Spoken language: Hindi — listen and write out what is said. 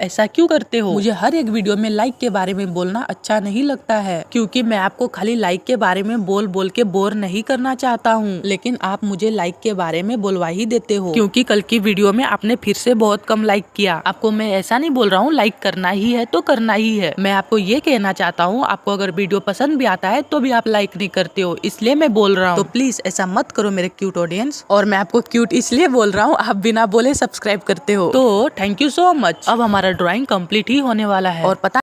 ऐसा क्यों करते हो मुझे हर एक वीडियो में लाइक के बारे में बोलना अच्छा नहीं लगता है क्योंकि मैं आपको खाली लाइक के बारे में बोल बोल के बोर नहीं करना चाहता हूँ लेकिन आप मुझे लाइक के बारे में बोलवा ही देते हो क्योंकि कल की वीडियो में आपने फिर से बहुत कम लाइक किया आपको मैं ऐसा नहीं बोल रहा हूँ लाइक करना ही है तो करना ही है मैं आपको ये कहना चाहता हूँ आपको अगर वीडियो पसंद भी आता है तो भी आप लाइक नहीं करते हो इसलिए मैं बोल रहा हूँ तो प्लीज ऐसा मत करो मेरे क्यूट ऑडियंस और मैं आपको क्यूट इसलिए बोल रहा हूँ आप बिना बोले सब्सक्राइब करते हो तो थैंक यू सो मच अब हमारा हमारा ड्राइंग कंप्लीट ही होने वाला है और पता